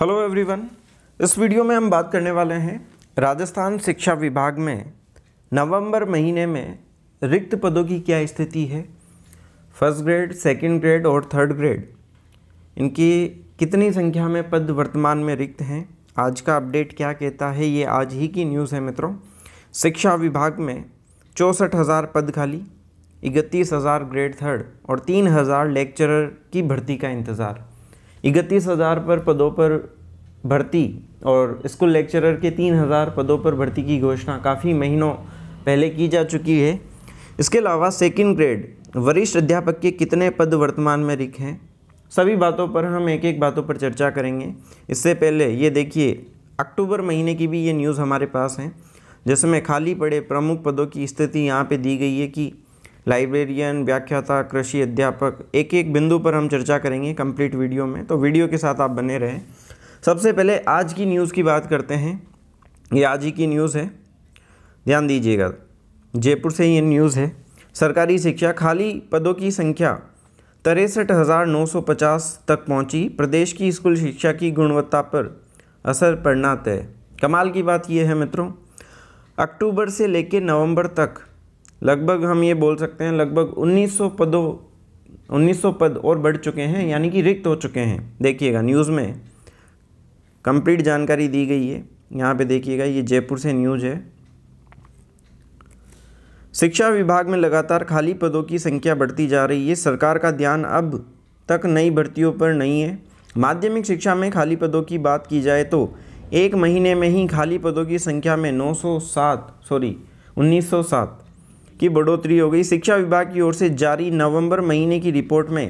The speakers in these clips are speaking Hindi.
हेलो एवरीवन इस वीडियो में हम बात करने वाले हैं राजस्थान शिक्षा विभाग में नवंबर महीने में रिक्त पदों की क्या स्थिति है फर्स्ट ग्रेड सेकंड ग्रेड और थर्ड ग्रेड इनकी कितनी संख्या में पद वर्तमान में रिक्त हैं आज का अपडेट क्या कहता है ये आज ही की न्यूज़ है मित्रों शिक्षा विभाग में चौंसठ हज़ार पद खाली इकतीस हज़ार ग्रेड थर्ड और तीन हज़ार लेक्चरर की भर्ती का इंतज़ार इकतीस हज़ार पर पदों पर भर्ती और स्कूल लेक्चरर के तीन हज़ार पदों पर भर्ती की घोषणा काफ़ी महीनों पहले की जा चुकी है इसके अलावा सेकंड ग्रेड वरिष्ठ अध्यापक के कितने पद वर्तमान में रिक्त हैं सभी बातों पर हम एक एक बातों पर चर्चा करेंगे इससे पहले ये देखिए अक्टूबर महीने की भी ये न्यूज़ हमारे पास हैं जिसमें खाली पड़े प्रमुख पदों की स्थिति यहाँ पे दी गई है कि लाइब्रेरियन व्याख्याता कृषि अध्यापक एक एक बिंदु पर हम चर्चा करेंगे कंप्लीट वीडियो में तो वीडियो के साथ आप बने रहें सबसे पहले आज की न्यूज़ की बात करते हैं ये आज ही की न्यूज़ है ध्यान दीजिएगा जयपुर से ये न्यूज़ है सरकारी शिक्षा खाली पदों की संख्या तिरसठ हज़ार नौ सौ पचास तक पहुंची प्रदेश की स्कूल शिक्षा की गुणवत्ता पर असर पड़ना तय कमाल की बात यह है मित्रों अक्टूबर से लेकर नवंबर तक लगभग हम ये बोल सकते हैं लगभग 1900 पदों 1900 पद और बढ़ चुके हैं यानी कि रिक्त हो चुके हैं देखिएगा न्यूज़ में कंप्लीट जानकारी दी गई है यहाँ पे देखिएगा ये जयपुर से न्यूज है शिक्षा विभाग में लगातार खाली पदों की संख्या बढ़ती जा रही है सरकार का ध्यान अब तक नई भर्तियों पर नहीं है माध्यमिक शिक्षा में खाली पदों की बात की जाए तो एक महीने में ही खाली पदों की संख्या में 907 सॉरी 1907 की बढ़ोतरी हो गई शिक्षा विभाग की ओर से जारी नवंबर महीने की रिपोर्ट में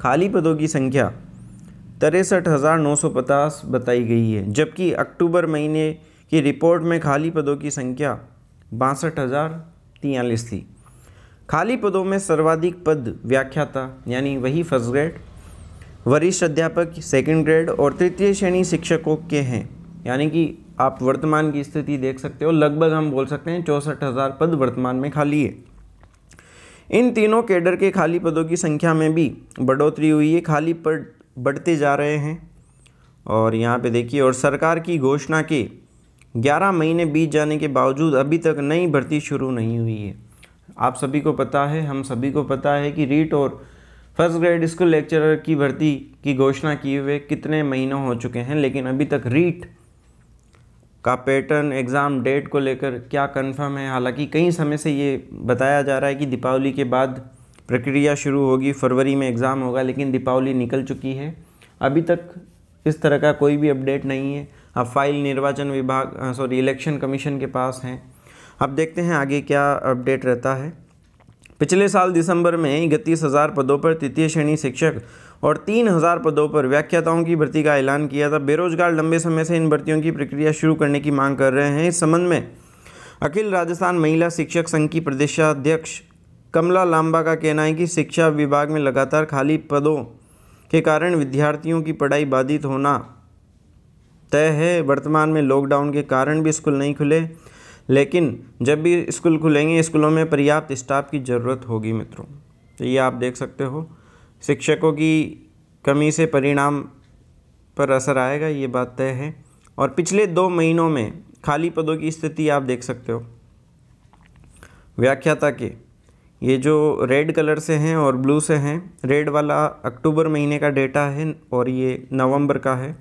खाली पदों की संख्या तिरसठ हज़ार नौ सौ पचास बताई गई है जबकि अक्टूबर महीने की रिपोर्ट में खाली पदों की संख्या बासठ हज़ार तियालीस थी खाली पदों में सर्वाधिक पद व्याख्याता यानी वही फर्स्ट ग्रेड वरिष्ठ अध्यापक सेकंड ग्रेड और तृतीय श्रेणी शिक्षकों के हैं यानी कि आप वर्तमान की स्थिति देख सकते हो लगभग हम बोल सकते हैं चौंसठ हज़ार पद वर्तमान में खाली है इन तीनों कैडर के खाली पदों की संख्या में भी बढ़ोतरी हुई है खाली पद बढ़ते जा रहे हैं और यहाँ पे देखिए और सरकार की घोषणा के 11 महीने बीत जाने के बावजूद अभी तक नई भर्ती शुरू नहीं हुई है आप सभी को पता है हम सभी को पता है कि रीट और फर्स्ट ग्रेड स्कूल लेक्चरर की भर्ती की घोषणा किए हुए कितने महीनों हो चुके हैं लेकिन अभी तक रीट का पैटर्न एग्ज़ाम डेट को लेकर क्या कंफर्म है हालांकि कई समय से ये बताया जा रहा है कि दीपावली के बाद प्रक्रिया शुरू होगी फरवरी में एग्ज़ाम होगा लेकिन दीपावली निकल चुकी है अभी तक इस तरह का कोई भी अपडेट नहीं है अब फाइल निर्वाचन विभाग सॉरी इलेक्शन कमीशन के पास हैं अब देखते हैं आगे क्या अपडेट रहता है पिछले साल दिसंबर में इकतीस हज़ार पदों पर तृतीय श्रेणी शिक्षक और तीन हज़ार पदों पर व्याख्याताओं की भर्ती का ऐलान किया था बेरोजगार लंबे समय से इन भर्तियों की प्रक्रिया शुरू करने की मांग कर रहे हैं इस संबंध में अखिल राजस्थान महिला शिक्षक संघ की प्रदेशाध्यक्ष कमला लांबा का कहना है कि शिक्षा विभाग में लगातार खाली पदों के कारण विद्यार्थियों की पढ़ाई बाधित होना तय है वर्तमान में लॉकडाउन के कारण भी स्कूल नहीं खुले लेकिन जब भी स्कूल खुलेंगे स्कूलों में पर्याप्त स्टाफ की ज़रूरत होगी मित्रों तो ये आप देख सकते हो शिक्षकों की कमी से परिणाम पर असर आएगा ये बात तय है और पिछले दो महीनों में खाली पदों की स्थिति आप देख सकते हो व्याख्याता के ये जो रेड कलर से हैं और ब्लू से हैं रेड वाला अक्टूबर महीने का डेटा है और ये नवंबर का है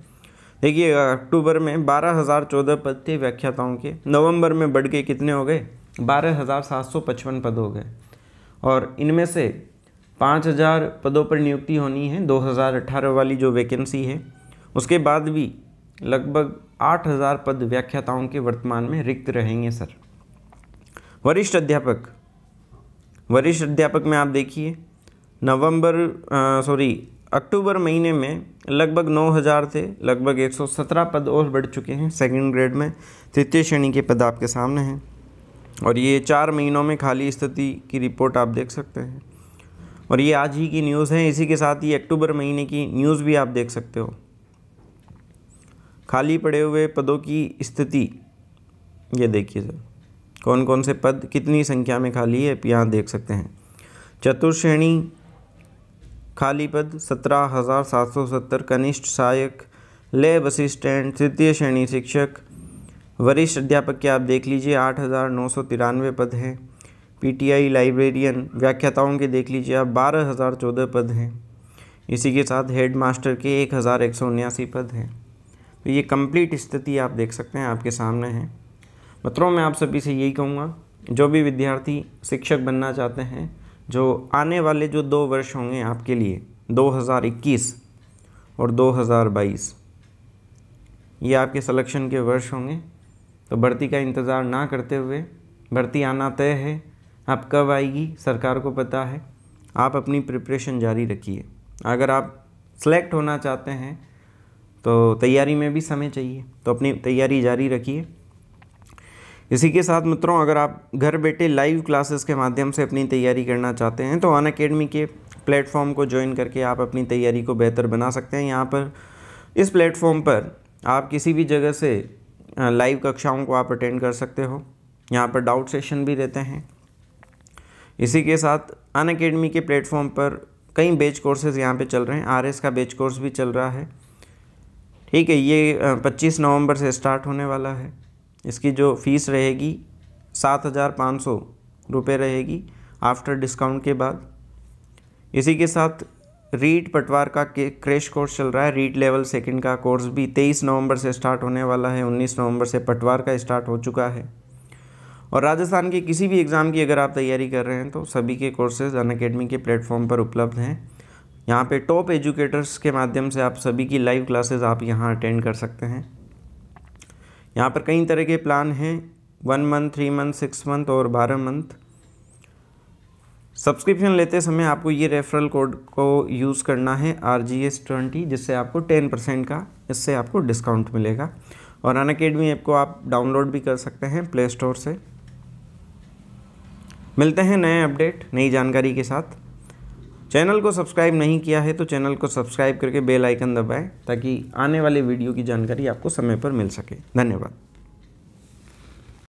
देखिए अक्टूबर में बारह हज़ार चौदह पद थे व्याख्याताओं के नवंबर में बढ़ के कितने हो गए बारह हज़ार सात सौ पचपन पद हो गए और इनमें से पाँच हज़ार पदों पर नियुक्ति होनी है दो हज़ार अठारह वाली जो वैकेंसी है उसके बाद भी लगभग आठ हज़ार पद व्याख्याताओं के वर्तमान में रिक्त रहेंगे सर वरिष्ठ अध्यापक वरिष्ठ अध्यापक में आप देखिए नवंबर सॉरी अक्टूबर महीने में लगभग 9000 थे लगभग 117 पद और बढ़ चुके हैं सेकंड ग्रेड में तृतीय श्रेणी के पद आपके सामने हैं और ये चार महीनों में खाली स्थिति की रिपोर्ट आप देख सकते हैं और ये आज ही की न्यूज़ है इसी के साथ ही अक्टूबर महीने की न्यूज़ भी आप देख सकते हो खाली पड़े हुए पदों की स्थिति ये देखिए सर कौन कौन से पद कितनी संख्या में खाली है यहाँ देख सकते हैं चतुर्श्रेणी खाली पद सत्रह हज़ार सात सौ सत्तर कनिष्ठ सहायक लेब असिस्टेंट तृतीय श्रेणी शिक्षक वरिष्ठ अध्यापक के आप देख लीजिए आठ हज़ार नौ सौ तिरानवे पद हैं पीटीआई लाइब्रेरियन व्याख्याताओं के देख लीजिए आप बारह हज़ार चौदह पद हैं इसी के साथ हेड मास्टर के एक हज़ार एक सौ उन्यासी पद हैं तो ये कंप्लीट स्थिति आप देख सकते हैं आपके सामने है मित्रों मैं आप सभी से यही कहूँगा जो भी विद्यार्थी शिक्षक बनना चाहते हैं जो आने वाले जो दो वर्ष होंगे आपके लिए 2021 और 2022 ये आपके सिलेक्शन के वर्ष होंगे तो भर्ती का इंतज़ार ना करते हुए भर्ती आना तय है आप कब आएगी सरकार को पता है आप अपनी प्रिपरेशन जारी रखिए अगर आप सेलेक्ट होना चाहते हैं तो तैयारी में भी समय चाहिए तो अपनी तैयारी जारी रखिए इसी के साथ मित्रों अगर आप घर बैठे लाइव क्लासेस के माध्यम से अपनी तैयारी करना चाहते हैं तो अन अकेडमी के प्लेटफॉर्म को ज्वाइन करके आप अपनी तैयारी को बेहतर बना सकते हैं यहाँ पर इस प्लेटफॉर्म पर आप किसी भी जगह से लाइव कक्षाओं को आप अटेंड कर सकते हो यहाँ पर डाउट सेशन भी रहते हैं इसी के साथ अन अकेडमी के प्लेटफॉर्म पर कई बेच कोर्सेज यहाँ पे चल रहे हैं आर का बेच कोर्स भी चल रहा है ठीक है ये 25 नवंबर से स्टार्ट होने वाला है इसकी जो फ़ीस रहेगी सात हज़ार पाँच सौ रुपये रहेगी आफ्टर डिस्काउंट के बाद इसी के साथ रीट पटवार का क्रेश कोर्स चल रहा है रीट लेवल सेकंड का कोर्स भी 23 नवंबर से स्टार्ट होने वाला है 19 नवंबर से पटवार का स्टार्ट हो चुका है और राजस्थान के किसी भी एग्ज़ाम की अगर आप तैयारी कर रहे हैं तो सभी के कोर्सेज अन अकेडमी के प्लेटफॉर्म पर उपलब्ध हैं यहाँ पे टॉप एजुकेटर्स के माध्यम से आप सभी की लाइव क्लासेज आप यहाँ अटेंड कर सकते हैं यहाँ पर कई तरह के प्लान हैं one month three month six month और बारह मंथ सब्सक्रिप्शन लेते समय आपको ये रेफरल कोड को यूज़ करना है आर जी एस ट्वेंटी जिससे आपको टेन परसेंट का इससे आपको डिस्काउंट मिलेगा और अन अकेडमी ऐप को आप डाउनलोड भी कर सकते हैं प्ले स्टोर से मिलते हैं नए अपडेट नई जानकारी के साथ चैनल को सब्सक्राइब नहीं किया है तो चैनल को सब्सक्राइब करके बेल आइकन दबाएं ताकि आने वाले वीडियो की जानकारी आपको समय पर मिल सके धन्यवाद